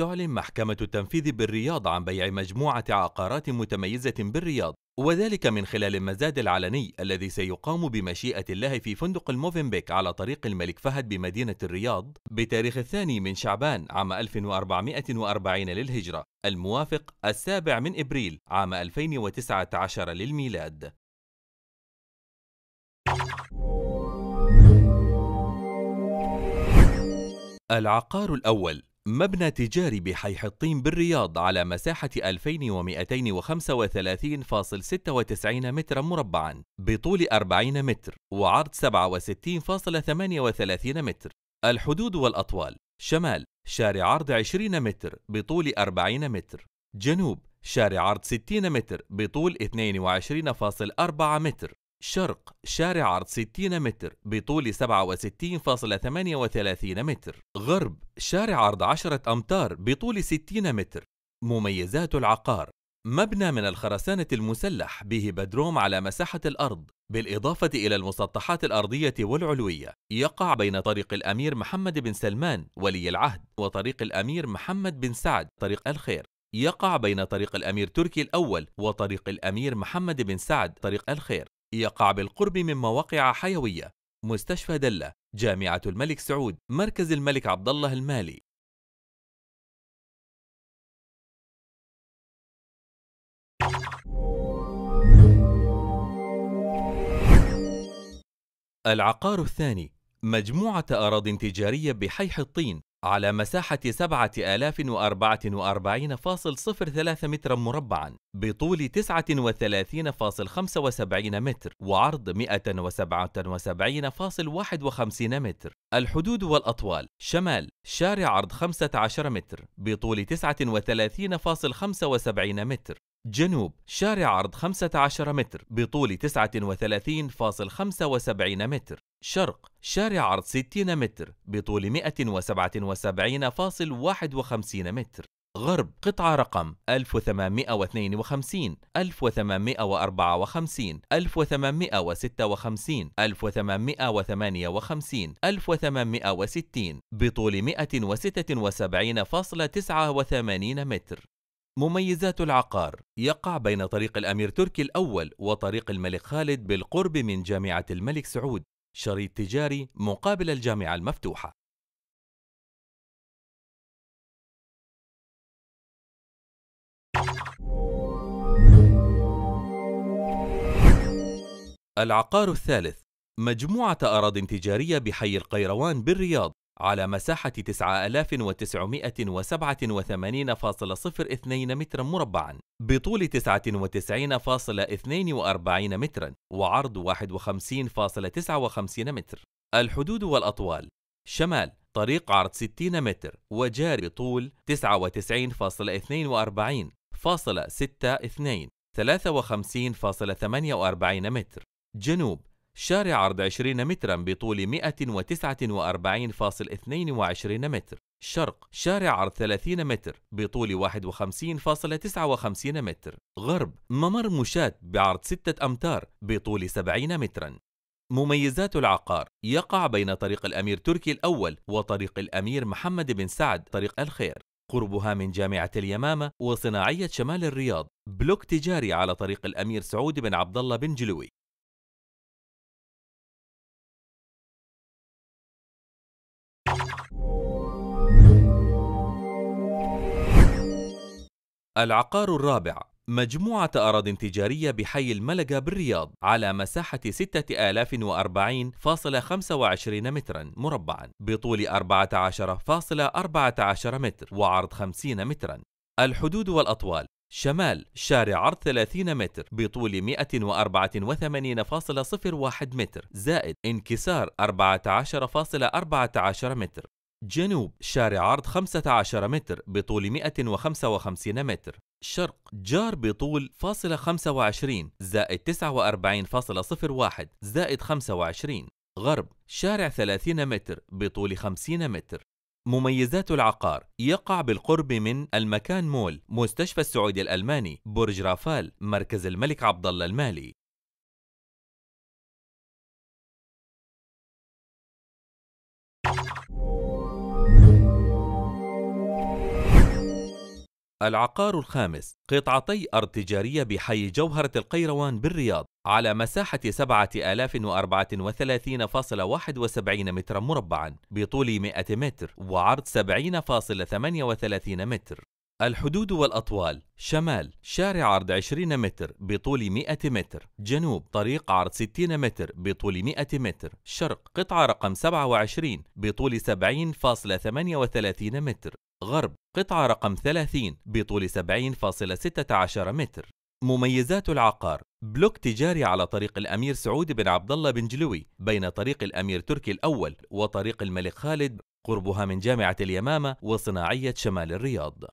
تعلن محكمة التنفيذ بالرياض عن بيع مجموعة عقارات متميزة بالرياض وذلك من خلال المزاد العلني الذي سيقام بمشيئة الله في فندق الموفنبيك على طريق الملك فهد بمدينة الرياض بتاريخ الثاني من شعبان عام 1440 للهجرة الموافق السابع من إبريل عام 2019 للميلاد العقار الأول مبنى تجاري بحي حطين بالرياض على مساحة 2235.96 مترا مربعا بطول 40 متر وعرض 67.38 متر الحدود والأطوال شمال شارع عرض 20 متر بطول 40 متر جنوب شارع عرض 60 متر بطول 22.4 متر شرق شارع عرض 60 متر بطول 67.38 متر غرب شارع عرض 10 أمتار بطول 60 متر مميزات العقار مبنى من الخرسانة المسلح به بدروم على مساحة الأرض بالإضافة إلى المسطحات الأرضية والعلوية يقع بين طريق الأمير محمد بن سلمان ولي العهد وطريق الأمير محمد بن سعد طريق الخير يقع بين طريق الأمير تركي الأول وطريق الأمير محمد بن سعد طريق الخير يقع بالقرب من مواقع حيوية مستشفى دلة، جامعة الملك سعود، مركز الملك عبد الله المالي. العقار الثاني مجموعة أراضٍ تجارية بحي حطين على مساحة 7044.03 مترا مربعا بطول 39.75 متر وعرض 177.51 متر الحدود والأطوال شمال شارع عرض 15 متر بطول 39.75 متر جنوب شارع عرض 15 متر بطول 39.75 متر شرق شارع عرض 60 متر بطول 177.51 متر غرب قطعة رقم 1852 1854 1856 1858 1860 بطول 176.89 متر مميزات العقار يقع بين طريق الأمير تركي الأول وطريق الملك خالد بالقرب من جامعة الملك سعود شريط تجاري مقابل الجامعة المفتوحة العقار الثالث مجموعة أراض تجارية بحي القيروان بالرياض على مساحة 9987.02 مترا مربعا بطول 99.42 مترا وعرض 51.59 متر الحدود والأطوال شمال طريق عرض 60 متر وجاري طول 99.42 فاصلة 62 53.48 متر جنوب شارع عرض 20 مترا بطول 149.22 متر شرق شارع عرض 30 متر بطول 51.59 متر غرب ممر مشاة بعرض 6 أمتار بطول 70 مترا مميزات العقار يقع بين طريق الأمير تركي الأول وطريق الأمير محمد بن سعد طريق الخير قربها من جامعة اليمامة وصناعية شمال الرياض بلوك تجاري على طريق الأمير سعود بن عبد الله بن جلوي العقار الرابع مجموعة أراض تجارية بحي الملقة بالرياض على مساحة 6040.25 مترا مربعا بطول 14.14 متر وعرض 50 مترا الحدود والأطوال شمال شارع عرض 30 متر بطول 184.01 متر زائد انكسار 14.14 .14 متر جنوب شارع عرض 15 متر بطول 155 متر شرق جار بطول فاصلة 25 زائد 49.01 زائد 25 غرب شارع 30 متر بطول 50 متر مميزات العقار يقع بالقرب من المكان مول مستشفى السعودي الألماني برج رافال مركز الملك عبدالله المالي العقار الخامس قطعتي أرض تجارية بحي جوهرة القيروان بالرياض على مساحة 7034.71 مترا مربعا بطول 100 متر وعرض 70.38 متر الحدود والأطوال شمال شارع عرض 20 متر بطول 100 متر جنوب طريق عرض 60 متر بطول 100 متر شرق قطعة رقم 27 بطول 70.38 متر غرب قطعة رقم 30 بطول 70.16 متر مميزات العقار بلوك تجاري على طريق الأمير سعود بن عبد الله بن جلوي بين طريق الأمير تركي الأول وطريق الملك خالد قربها من جامعة اليمامة وصناعية شمال الرياض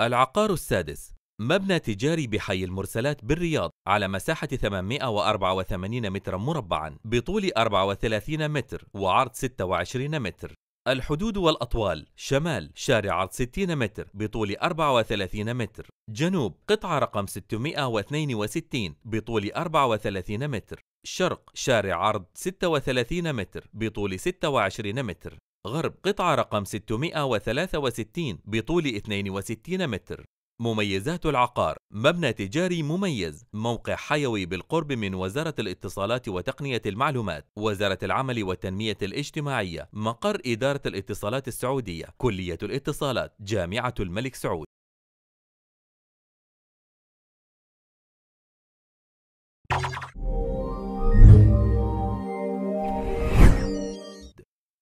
العقار السادس مبنى تجاري بحي المرسلات بالرياض على مساحة 884 مترا مربعا بطول 34 متر وعرض 26 متر الحدود والأطوال شمال شارع عرض 60 متر بطول 34 متر جنوب قطعة رقم 662 بطول 34 متر شرق شارع عرض 36 متر بطول 26 متر غرب قطعة رقم 663 بطول 62 متر مميزات العقار مبنى تجاري مميز موقع حيوي بالقرب من وزارة الاتصالات وتقنية المعلومات وزارة العمل والتنمية الاجتماعية مقر إدارة الاتصالات السعودية كلية الاتصالات جامعة الملك سعود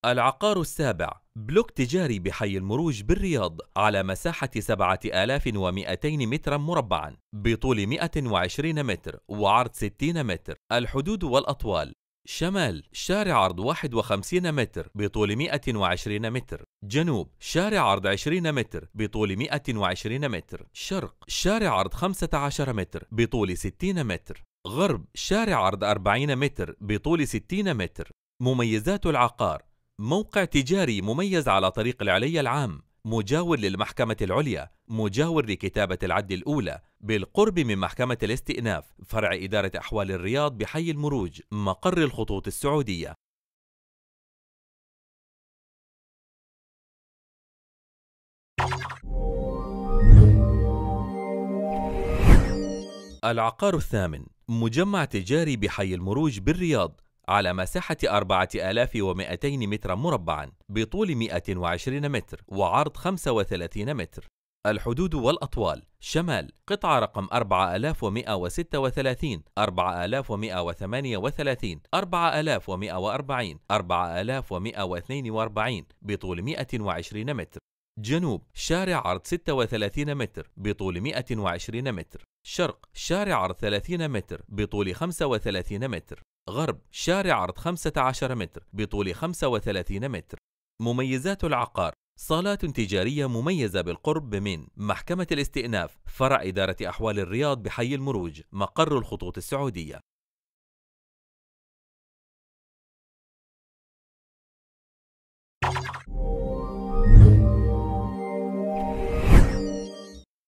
العقار السابع بلوك تجاري بحي المروج بالرياض على مساحة 7200 مترا مربعا بطول 120 متر وعرض 60 متر الحدود والأطوال شمال شارع عرض 51 متر بطول 120 متر جنوب شارع عرض 20 متر بطول 120 متر شرق شارع عرض 15 متر بطول 60 متر غرب شارع عرض 40 متر بطول 60 متر مميزات العقار موقع تجاري مميز على طريق العلي العام مجاور للمحكمة العليا مجاور لكتابة العد الأولى بالقرب من محكمة الاستئناف فرع إدارة أحوال الرياض بحي المروج مقر الخطوط السعودية العقار الثامن مجمع تجاري بحي المروج بالرياض على مساحة 4200 متر مربعا بطول 120 متر وعرض 35 متر الحدود والأطوال شمال قطعة رقم 4136 4138 4140 4142 بطول 120 متر جنوب شارع عرض 36 متر بطول 120 متر شرق شارع عرض 30 متر بطول 35 متر غرب شارع عرض 15 متر بطول 35 متر مميزات العقار صالات تجارية مميزة بالقرب من محكمة الاستئناف فرع إدارة أحوال الرياض بحي المروج مقر الخطوط السعودية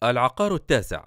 العقار التاسع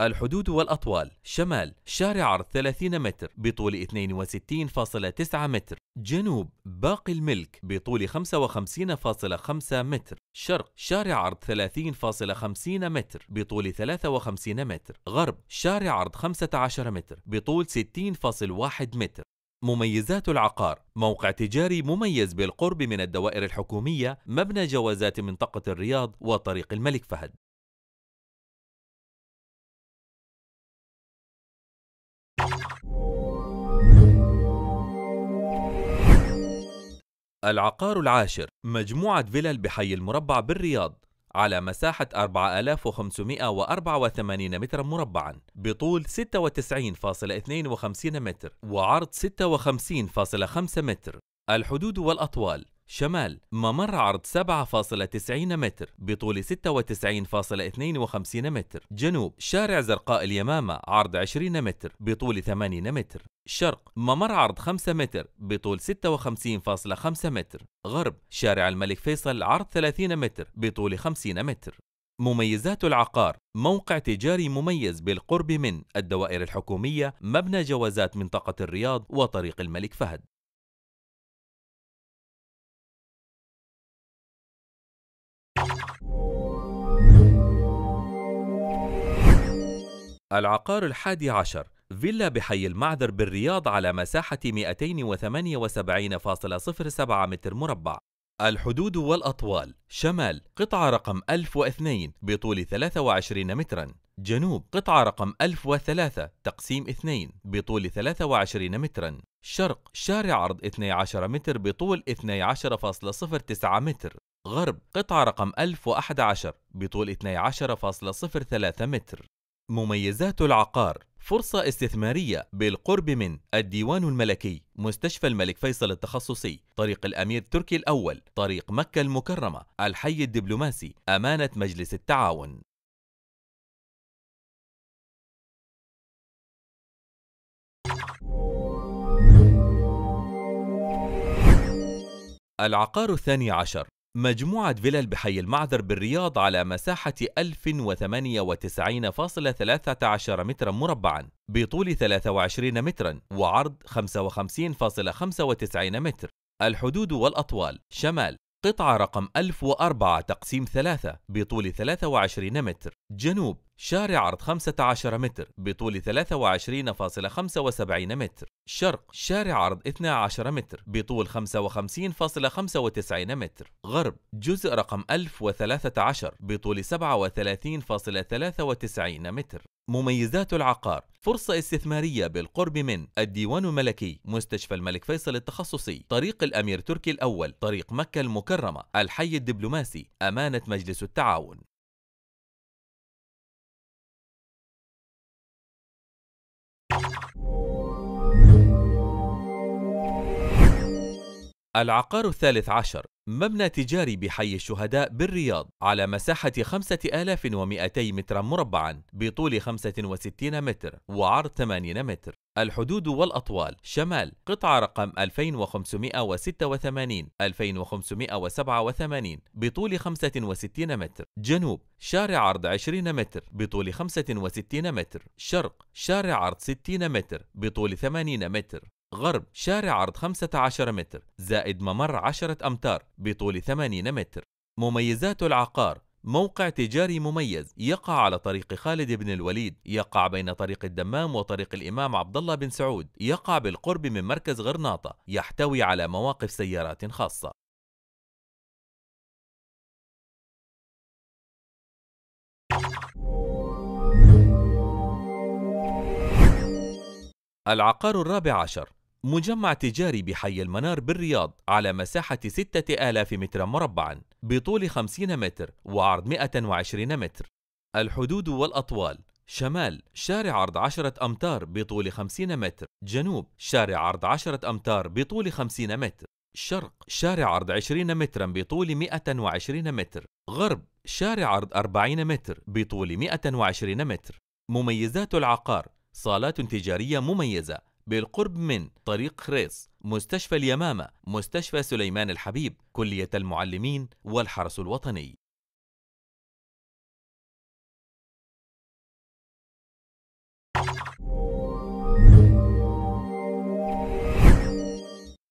الحدود والأطوال شمال شارع عرض 30 متر بطول 62.9 متر جنوب باقي الملك بطول 55.5 متر شرق شارع عرض 30.50 متر بطول 53 متر غرب شارع عرض 15 متر بطول 60.1 متر مميزات العقار موقع تجاري مميز بالقرب من الدوائر الحكومية مبنى جوازات منطقة الرياض وطريق الملك فهد العقار العاشر مجموعة فيلل بحي المربع بالرياض على مساحة 4584 مترا مربعا بطول 96.52 متر وعرض 56.5 متر الحدود والأطوال شمال ممر عرض 7.90 متر بطول 96.52 متر جنوب شارع زرقاء اليمامة عرض 20 متر بطول 80 متر شرق ممر عرض 5 متر بطول 56.5 متر غرب شارع الملك فيصل عرض 30 متر بطول 50 متر مميزات العقار موقع تجاري مميز بالقرب من الدوائر الحكومية مبنى جوازات منطقة الرياض وطريق الملك فهد العقار الحادي عشر فيلا بحي المعذر بالرياض على مساحة 278.07 متر مربع الحدود والأطوال شمال قطعة رقم 1002 بطول 23 متراً جنوب قطعة رقم 1003 تقسيم 2 بطول 23 متراً شرق شارع عرض 12 متر بطول 12.09 متر غرب قطعة رقم 1011 بطول 12.03 متر مميزات العقار فرصة استثمارية بالقرب من الديوان الملكي مستشفى الملك فيصل التخصصي طريق الأمير تركي الأول طريق مكة المكرمة الحي الدبلوماسي أمانة مجلس التعاون العقار الثاني عشر مجموعة فيلل بحي المعذر بالرياض على مساحة 1098.13 مترا مربعا بطول 23 مترا وعرض 55.95 متر الحدود والأطوال شمال قطعة رقم 1004 تقسيم 3 بطول 23 متر جنوب شارع عرض 15 متر بطول 23.75 متر شرق شارع عرض 12 متر بطول 55.95 متر غرب جزء رقم 1013 بطول 37.93 متر مميزات العقار فرصة استثمارية بالقرب من الديوان الملكي مستشفى الملك فيصل التخصصي طريق الأمير تركي الأول طريق مكة المكرمة الحي الدبلوماسي أمانة مجلس التعاون العقار الثالث عشر مبنى تجاري بحي الشهداء بالرياض على مساحة 5200 متر مربعا بطول 65 متر وعرض 80 متر الحدود والأطوال شمال قطعة رقم 2586 2587 بطول 65 متر جنوب شارع عرض 20 متر بطول 65 متر شرق شارع عرض 60 متر بطول 80 متر غرب شارع عرض 15 متر زائد ممر 10 أمتار بطول 80 متر مميزات العقار موقع تجاري مميز يقع على طريق خالد بن الوليد يقع بين طريق الدمام وطريق الإمام عبد الله بن سعود يقع بالقرب من مركز غرناطة يحتوي على مواقف سيارات خاصة العقار الرابع عشر مجمع تجاري بحي المنار بالرياض على مساحة 6000 متر مربعا بطول 50 متر وعرض 120 متر الحدود والأطوال شمال شارع عرض 10 أمتار بطول 50 متر جنوب شارع عرض 10 أمتار بطول 50 متر شرق شارع عرض 20 مترا بطول 120 متر غرب شارع عرض 40 متر بطول 120 متر مميزات العقار صالات تجارية مميزة بالقرب من طريق خريص مستشفى اليمامة مستشفى سليمان الحبيب كلية المعلمين والحرس الوطني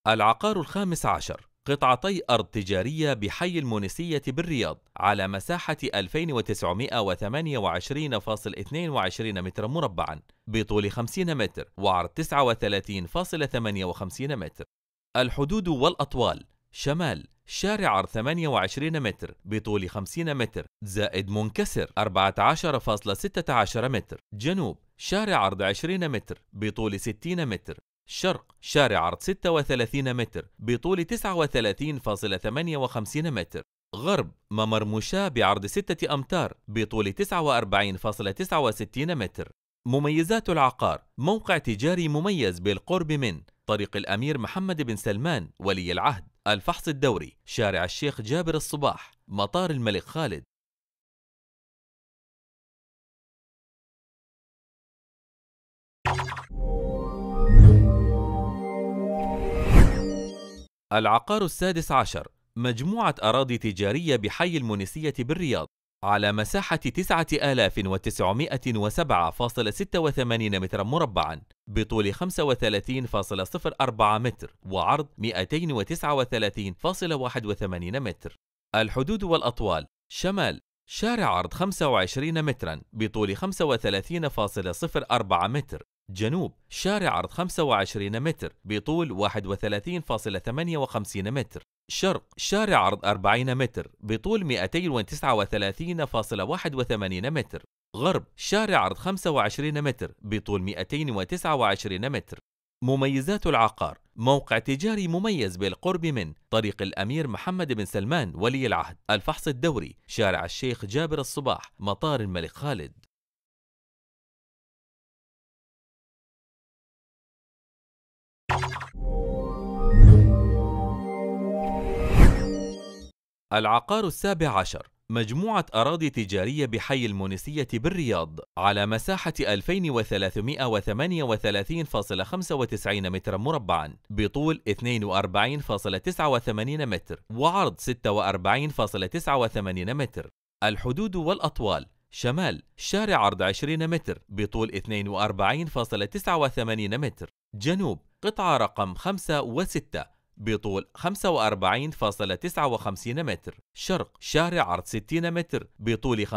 العقار الخامس عشر قطعتي أرض تجارية بحي المونسية بالرياض على مساحة 2928.22 متر مربعا بطول 50 متر وعرض 39.58 متر الحدود والأطوال شمال شارع عرض 28 متر بطول 50 متر زائد منكسر 14.16 متر جنوب شارع عرض 20 متر بطول 60 متر شرق شارع عرض 36 متر بطول 39.58 متر غرب ممر مشاة بعرض 6 أمتار بطول 49.69 متر مميزات العقار موقع تجاري مميز بالقرب من طريق الأمير محمد بن سلمان ولي العهد الفحص الدوري شارع الشيخ جابر الصباح مطار الملك خالد you العقار السادس عشر مجموعة أراضي تجارية بحي المونسية بالرياض على مساحة 9907.86 مترا مربعا بطول 35.04 متر وعرض 239.81 متر الحدود والأطوال شمال شارع عرض 25 مترا بطول 35.04 متر جنوب شارع عرض 25 متر بطول 31.58 متر شرق شارع عرض 40 متر بطول 239.81 متر غرب شارع عرض 25 متر بطول 229 متر مميزات العقار موقع تجاري مميز بالقرب من طريق الأمير محمد بن سلمان ولي العهد الفحص الدوري شارع الشيخ جابر الصباح مطار الملك خالد العقار السابع عشر مجموعة أراضي تجارية بحي المونسية بالرياض على مساحة 2338.95 مترا مربعا بطول 42.89 متر وعرض 46.89 متر الحدود والأطوال شمال شارع عرض 20 متر بطول 42.89 متر جنوب قطعة رقم 5 و6 بطول 45.59 متر شرق شارع عرض 60 متر بطول 50.98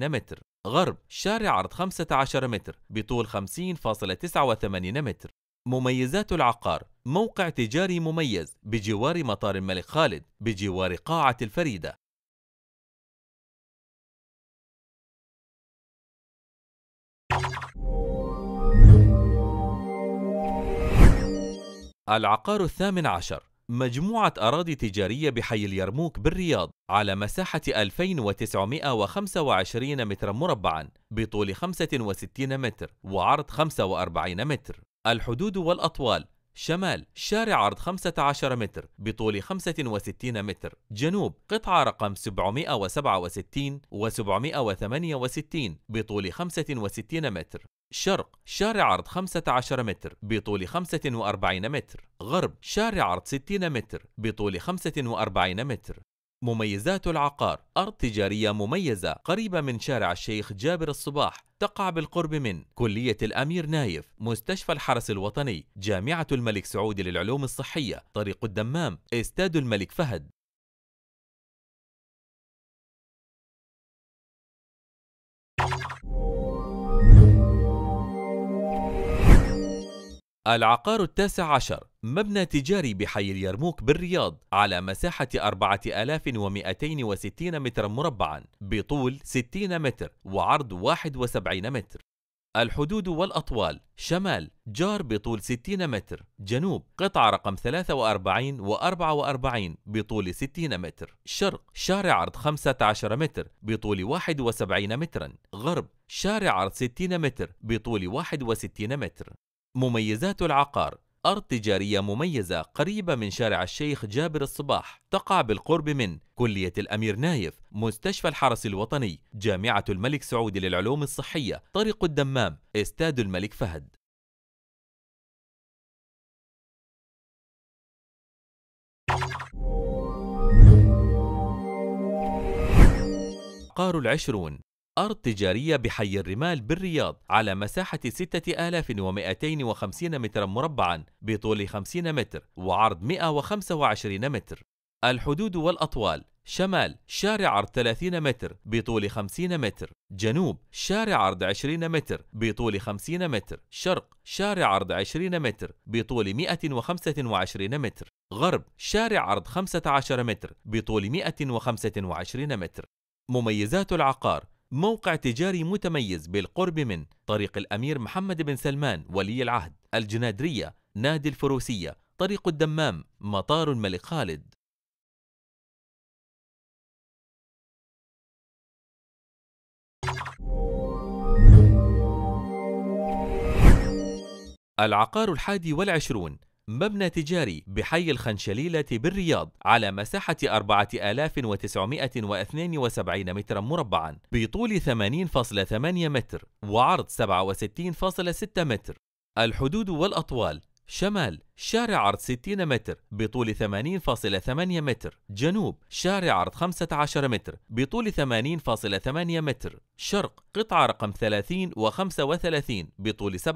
متر غرب شارع عرض 15 متر بطول 50.89 متر مميزات العقار موقع تجاري مميز بجوار مطار الملك خالد بجوار قاعة الفريدة العقار الثامن عشر مجموعة أراضي تجارية بحي اليرموك بالرياض على مساحة 2925 مترا مربعا بطول 65 متر وعرض 45 متر الحدود والأطوال شمال شارع عرض 15 متر بطول 65 متر جنوب قطعة رقم 767 و768 بطول 65 متر شرق شارع عرض 15 متر بطول 45 متر غرب شارع عرض 60 متر بطول 45 متر مميزات العقار أرض تجارية مميزة قريبة من شارع الشيخ جابر الصباح تقع بالقرب من كلية الأمير نايف مستشفى الحرس الوطني جامعة الملك سعود للعلوم الصحية طريق الدمام استاد الملك فهد العقار التاسع عشر مبنى تجاري بحي اليرموك بالرياض على مساحة 4260 مترا مربعا بطول 60 متر وعرض 71 متر الحدود والأطوال شمال جار بطول 60 متر جنوب قطعة رقم 43 و 44 بطول 60 متر شرق شارع عرض 15 متر بطول 71 مترا غرب شارع عرض 60 متر بطول 61 متر مميزات العقار أرض تجارية مميزة قريبة من شارع الشيخ جابر الصباح تقع بالقرب من كلية الأمير نايف مستشفى الحرس الوطني جامعة الملك سعود للعلوم الصحية طريق الدمام استاد الملك فهد قار العشرون أرض تجارية بحي الرمال بالرياض على مساحة 6250 مترا مربعا بطول 50 متر وعرض 125 متر الحدود والأطوال شمال شارع عرض 30 متر بطول 50 متر جنوب شارع عرض 20 متر بطول 50 متر شرق شارع عرض 20 متر بطول 125 متر غرب شارع عرض 15 متر بطول 125 متر مميزات العقار موقع تجاري متميز بالقرب من طريق الأمير محمد بن سلمان ولي العهد الجنادرية نادي الفروسية طريق الدمام مطار الملك خالد العقار الحادي والعشرون مبنى تجاري بحي الخنشليلة بالرياض على مساحة 4972 مترا مربعا بطول 80.8 متر وعرض 67.6 متر الحدود والأطوال شمال شارع عرض 60 متر بطول 80.8 متر جنوب شارع عرض 15 متر بطول 80.8 متر شرق قطعة رقم 30 و35 بطول 67.6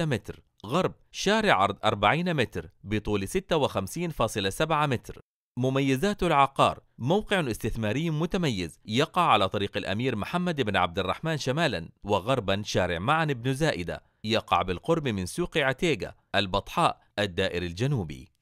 متر غرب شارع عرض 40 متر بطول 56.7 متر مميزات العقار موقع استثماري متميز يقع على طريق الأمير محمد بن عبد الرحمن شمالا وغربا شارع معن بن زائدة يقع بالقرب من سوق عتيقة البطحاء الدائر الجنوبي